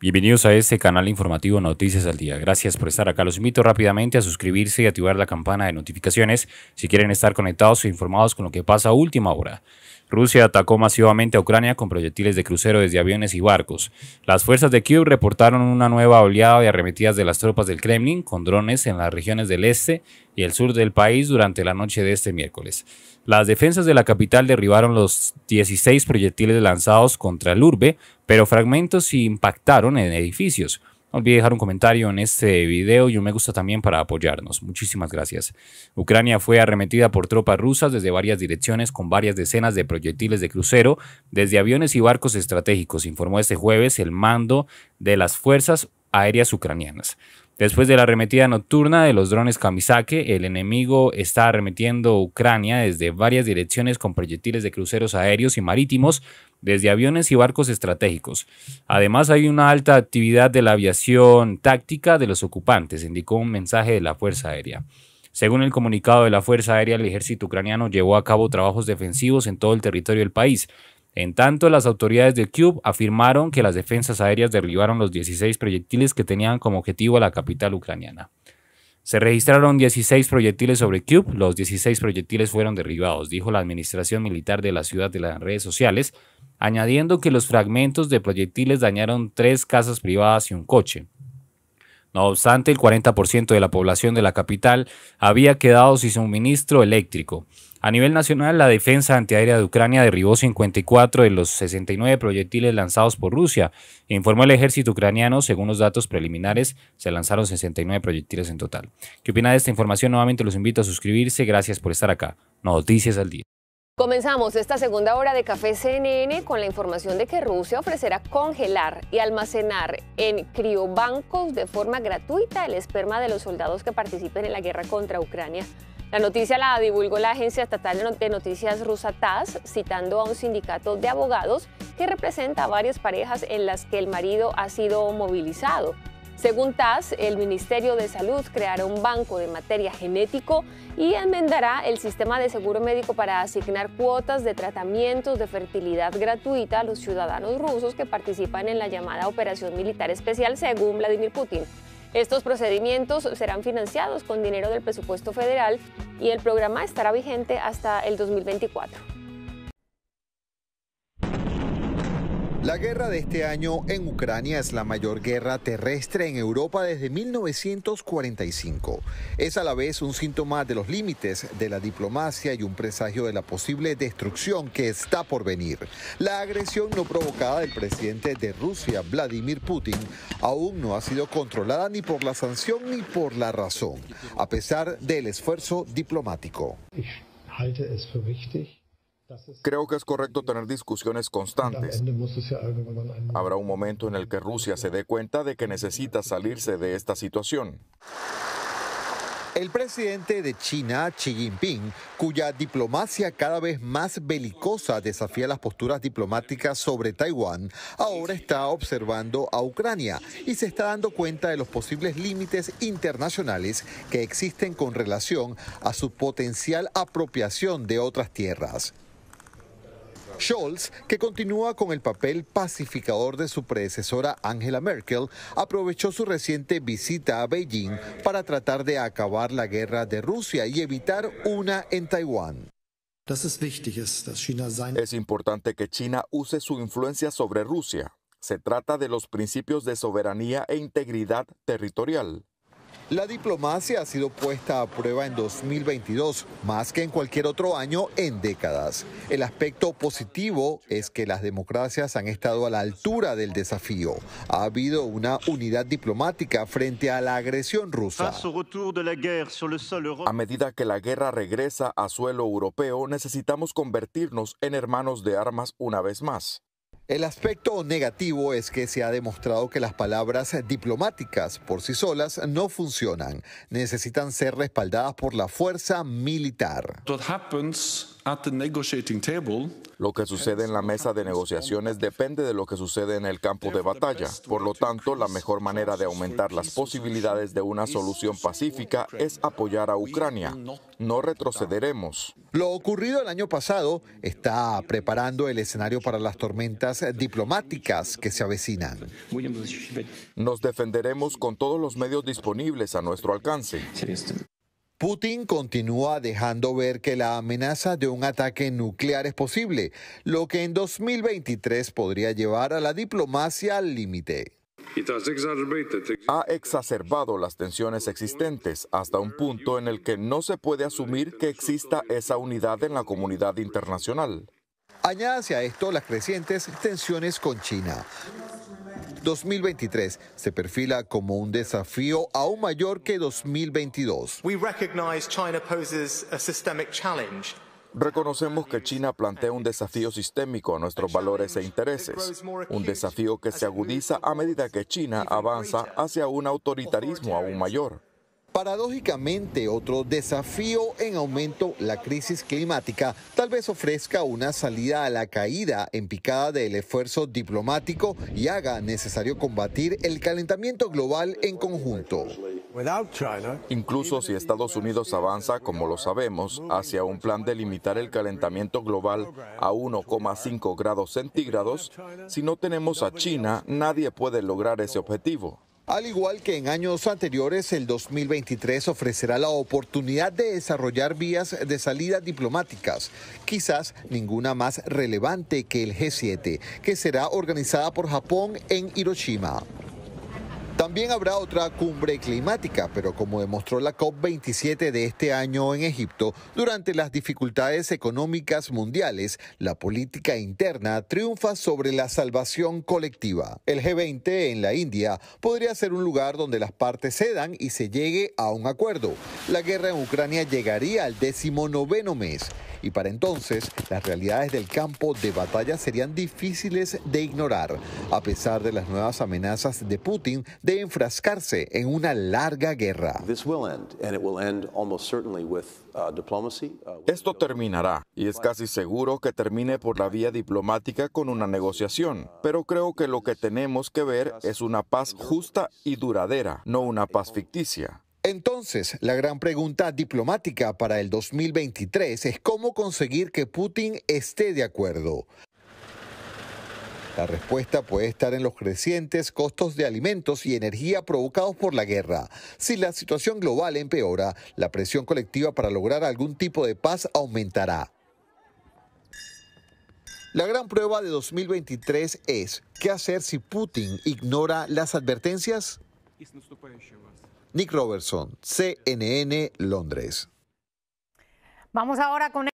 Bienvenidos a este canal informativo Noticias al Día. Gracias por estar acá. Los invito rápidamente a suscribirse y activar la campana de notificaciones si quieren estar conectados e informados con lo que pasa a última hora. Rusia atacó masivamente a Ucrania con proyectiles de crucero desde aviones y barcos. Las fuerzas de Kiev reportaron una nueva oleada de arremetidas de las tropas del Kremlin con drones en las regiones del este y el sur del país durante la noche de este miércoles. Las defensas de la capital derribaron los 16 proyectiles lanzados contra el urbe pero fragmentos impactaron en edificios. No olvide dejar un comentario en este video y un me gusta también para apoyarnos. Muchísimas gracias. Ucrania fue arremetida por tropas rusas desde varias direcciones con varias decenas de proyectiles de crucero desde aviones y barcos estratégicos, informó este jueves el mando de las fuerzas aéreas ucranianas. Después de la arremetida nocturna de los drones Kamisake, el enemigo está arremetiendo Ucrania desde varias direcciones con proyectiles de cruceros aéreos y marítimos, desde aviones y barcos estratégicos. Además, hay una alta actividad de la aviación táctica de los ocupantes, indicó un mensaje de la Fuerza Aérea. Según el comunicado de la Fuerza Aérea, el ejército ucraniano llevó a cabo trabajos defensivos en todo el territorio del país, en tanto, las autoridades de Cube afirmaron que las defensas aéreas derribaron los 16 proyectiles que tenían como objetivo a la capital ucraniana. Se registraron 16 proyectiles sobre Kyiv. los 16 proyectiles fueron derribados, dijo la administración militar de la ciudad de las redes sociales, añadiendo que los fragmentos de proyectiles dañaron tres casas privadas y un coche. No obstante, el 40% de la población de la capital había quedado sin suministro eléctrico. A nivel nacional, la defensa antiaérea de Ucrania derribó 54 de los 69 proyectiles lanzados por Rusia, informó el ejército ucraniano. Según los datos preliminares, se lanzaron 69 proyectiles en total. ¿Qué opina de esta información? Nuevamente los invito a suscribirse. Gracias por estar acá. Noticias al día. Comenzamos esta segunda hora de Café CNN con la información de que Rusia ofrecerá congelar y almacenar en criobancos de forma gratuita el esperma de los soldados que participen en la guerra contra Ucrania. La noticia la divulgó la agencia estatal de noticias rusa TASS, citando a un sindicato de abogados que representa a varias parejas en las que el marido ha sido movilizado. Según TAS, el Ministerio de Salud creará un banco de materia genético y enmendará el sistema de seguro médico para asignar cuotas de tratamientos de fertilidad gratuita a los ciudadanos rusos que participan en la llamada Operación Militar Especial, según Vladimir Putin. Estos procedimientos serán financiados con dinero del presupuesto federal y el programa estará vigente hasta el 2024. La guerra de este año en Ucrania es la mayor guerra terrestre en Europa desde 1945. Es a la vez un síntoma de los límites de la diplomacia y un presagio de la posible destrucción que está por venir. La agresión no provocada del presidente de Rusia, Vladimir Putin, aún no ha sido controlada ni por la sanción ni por la razón, a pesar del esfuerzo diplomático. Creo que es correcto tener discusiones constantes. Habrá un momento en el que Rusia se dé cuenta de que necesita salirse de esta situación. El presidente de China, Xi Jinping, cuya diplomacia cada vez más belicosa desafía las posturas diplomáticas sobre Taiwán, ahora está observando a Ucrania y se está dando cuenta de los posibles límites internacionales que existen con relación a su potencial apropiación de otras tierras. Scholz, que continúa con el papel pacificador de su predecesora Angela Merkel, aprovechó su reciente visita a Beijing para tratar de acabar la guerra de Rusia y evitar una en Taiwán. Es importante que China use su influencia sobre Rusia. Se trata de los principios de soberanía e integridad territorial. La diplomacia ha sido puesta a prueba en 2022, más que en cualquier otro año en décadas. El aspecto positivo es que las democracias han estado a la altura del desafío. Ha habido una unidad diplomática frente a la agresión rusa. A medida que la guerra regresa a suelo europeo, necesitamos convertirnos en hermanos de armas una vez más. El aspecto negativo es que se ha demostrado que las palabras diplomáticas por sí solas no funcionan. Necesitan ser respaldadas por la fuerza militar. Lo que sucede en la mesa de negociaciones depende de lo que sucede en el campo de batalla. Por lo tanto, la mejor manera de aumentar las posibilidades de una solución pacífica es apoyar a Ucrania. No retrocederemos. Lo ocurrido el año pasado está preparando el escenario para las tormentas diplomáticas que se avecinan. Nos defenderemos con todos los medios disponibles a nuestro alcance. Putin continúa dejando ver que la amenaza de un ataque nuclear es posible, lo que en 2023 podría llevar a la diplomacia al límite. Ha exacerbado las tensiones existentes hasta un punto en el que no se puede asumir que exista esa unidad en la comunidad internacional. Añádase a esto las crecientes tensiones con China. 2023 se perfila como un desafío aún mayor que 2022. Reconocemos que China plantea un desafío sistémico a nuestros valores e intereses, un desafío que se agudiza a medida que China avanza hacia un autoritarismo aún mayor. Paradójicamente, otro desafío en aumento, la crisis climática, tal vez ofrezca una salida a la caída en picada del esfuerzo diplomático y haga necesario combatir el calentamiento global en conjunto. Incluso si Estados Unidos avanza, como lo sabemos, hacia un plan de limitar el calentamiento global a 1,5 grados centígrados, si no tenemos a China, nadie puede lograr ese objetivo. Al igual que en años anteriores, el 2023 ofrecerá la oportunidad de desarrollar vías de salida diplomáticas, quizás ninguna más relevante que el G7, que será organizada por Japón en Hiroshima habrá otra cumbre climática, pero como demostró la COP27 de este año en Egipto, durante las dificultades económicas mundiales, la política interna triunfa sobre la salvación colectiva. El G20 en la India podría ser un lugar donde las partes cedan y se llegue a un acuerdo. La guerra en Ucrania llegaría al noveno mes y para entonces las realidades del campo de batalla serían difíciles de ignorar, a pesar de las nuevas amenazas de Putin de enfrascarse en una larga guerra. Uh, uh, Esto terminará y es casi seguro que termine por la vía diplomática con una negociación, pero creo que lo que tenemos que ver es una paz justa y duradera, no una paz ficticia. Entonces, la gran pregunta diplomática para el 2023 es cómo conseguir que Putin esté de acuerdo. La respuesta puede estar en los crecientes costos de alimentos y energía provocados por la guerra. Si la situación global empeora, la presión colectiva para lograr algún tipo de paz aumentará. La gran prueba de 2023 es, ¿qué hacer si Putin ignora las advertencias? Nick Robertson, CNN, Londres. Vamos ahora con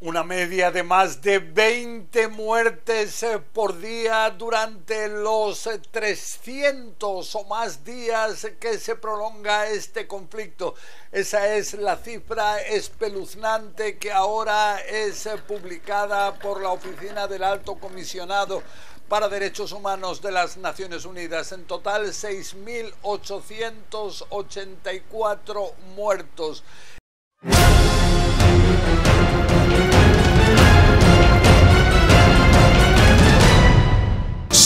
una media de más de 20 muertes eh, por día durante los 300 eh, o más días que se prolonga este conflicto. Esa es la cifra espeluznante que ahora es eh, publicada por la Oficina del Alto Comisionado para Derechos Humanos de las Naciones Unidas. En total, 6.884 muertos.